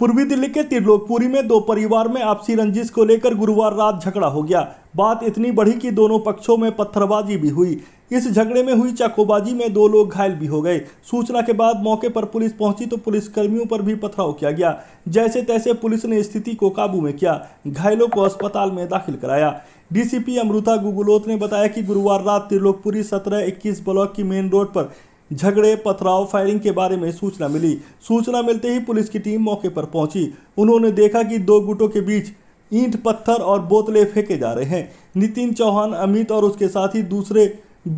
पूर्वी दिल्ली के त्रिलोकपुरी में दो परिवार में आपसी रंजिश को लेकर गुरुवार रात झगड़ा हो गया बात इतनी बढ़ी कि दोनों पक्षों में पत्थरबाजी भी हुई इस झगड़े में हुई चाकूबाजी में दो लोग घायल भी हो गए सूचना के बाद मौके पर पुलिस पहुंची तो पुलिसकर्मियों पर भी पथराव किया गया जैसे तैसे पुलिस ने स्थिति को काबू में किया घायलों को अस्पताल में दाखिल कराया डीसीपी अमृता गुगुलोत ने बताया कि गुरुवार रात त्रिलोकपुरी सत्रह इक्कीस ब्लॉक की मेन रोड पर झगड़े पथराव फायरिंग के बारे में सूचना मिली सूचना मिलते ही पुलिस की टीम मौके पर पहुंची उन्होंने देखा कि दो गुटों के बीच ईंट पत्थर और बोतलें फेंके जा रहे हैं नितिन चौहान अमित और उसके साथ ही दूसरे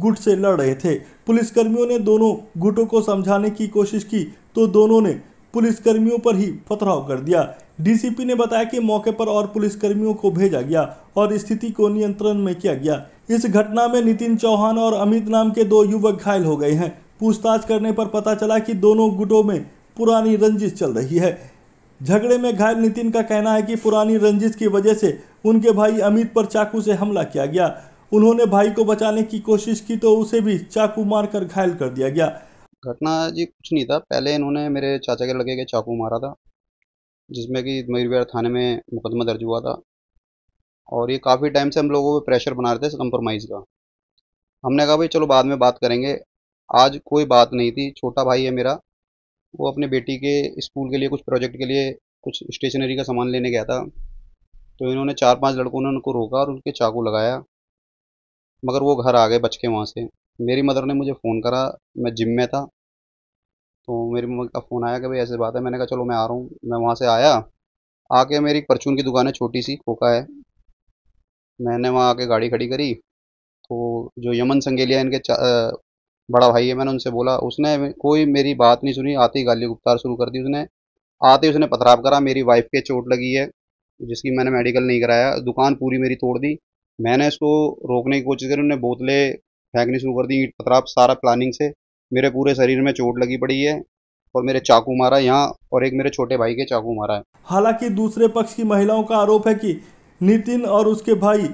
गुट से लड़ रहे थे पुलिसकर्मियों ने दोनों गुटों को समझाने की कोशिश की तो दोनों ने पुलिसकर्मियों पर ही पथराव कर दिया डीसीपी ने बताया कि मौके पर और पुलिसकर्मियों को भेजा गया और स्थिति को नियंत्रण में किया गया इस घटना में नितिन चौहान और अमित नाम के दो युवक घायल हो गए हैं पूछताछ करने पर पता चला कि दोनों गुटों में पुरानी रंजिश चल रही है झगड़े में घायल नितिन का कहना है कि पुरानी रंजिश की वजह से उनके भाई अमित पर चाकू से हमला किया गया उन्होंने भाई को बचाने की कोशिश की तो उसे भी चाकू मारकर घायल कर दिया गया घटना जी कुछ नहीं था पहले इन्होंने मेरे चाचा के लगे के चाकू मारा था जिसमें कि मयूरविहार थाने में मुकदमा दर्ज हुआ था और ये काफ़ी टाइम से हम लोगों पे प्रेशर बना रहे थे कंप्रोमाइज कम्प्रोमाइज़ का हमने कहा भाई चलो बाद में बात करेंगे आज कोई बात नहीं थी छोटा भाई है मेरा वो अपने बेटी के स्कूल के लिए कुछ प्रोजेक्ट के लिए कुछ स्टेशनरी का सामान लेने गया था तो इन्होंने चार पांच लड़कों ने उनको रोका और उनके चाकू लगाया मगर वो घर आ गए बच के वहाँ से मेरी मदर ने मुझे फ़ोन करा मैं जिम में था तो मेरी मम्मी का फ़ोन आया कि भाई ऐसे बात है मैंने कहा चलो मैं आ रहा हूँ मैं वहाँ से आया आके मेरी परचून की दुकान है छोटी सी खोखा है मैंने वहाँ आके गाड़ी खड़ी करी तो जो यमन संगेलिया इनके बड़ा भाई है मैंने उनसे बोला उसने कोई मेरी बात नहीं सुनी आते ही गाली गुप्तार शुरू कर दी उसने आते ही उसने पथराव करा मेरी वाइफ के चोट लगी है जिसकी मैंने मेडिकल नहीं कराया दुकान पूरी मेरी तोड़ दी मैंने इसको रोकने की कोशिश करी उन्होंने बोतलें फेंकनी शुरू कर दी ईट पथराव सारा प्लानिंग से मेरे पूरे शरीर में चोट लगी पड़ी है और मेरे चाकू मारा यहाँ और एक मेरे छोटे भाई के चाकू मारा है हालांकि दूसरे पक्ष की महिलाओं का आरोप है कि नितिन और उसके भाई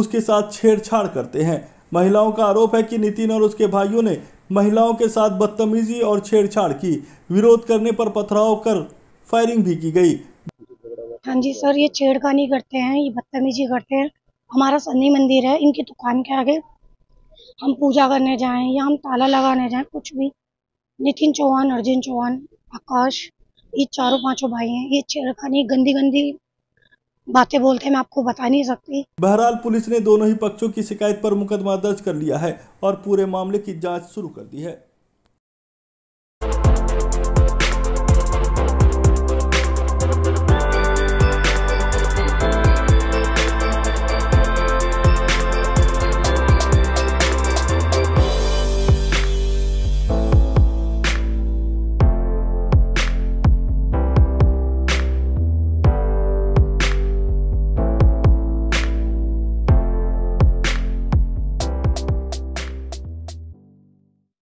उसके साथ छेड़छाड़ करते हैं महिलाओं का आरोप है कि नितिन और उसके भाइयों ने महिलाओं के साथ बदतमीजी और छेड़छाड़ की विरोध करने पर पथराव कर फायरिंग भी की गई हाँ जी सर ये छेड़खानी करते हैं ये बदतमीजी करते हैं हमारा शनि मंदिर है इनकी दुकान के आगे हम पूजा करने जाएं या हम ताला लगाने जाएं कुछ भी नितिन चौहान अर्जुन चौहान आकाश ये चारों पांचों भाई हैं ये छेड़खानी गंदी गंदी बातें बोलते हैं मैं आपको बता नहीं सकती बहरहाल पुलिस ने दोनों ही पक्षों की शिकायत पर मुकदमा दर्ज कर लिया है और पूरे मामले की जांच शुरू कर दी है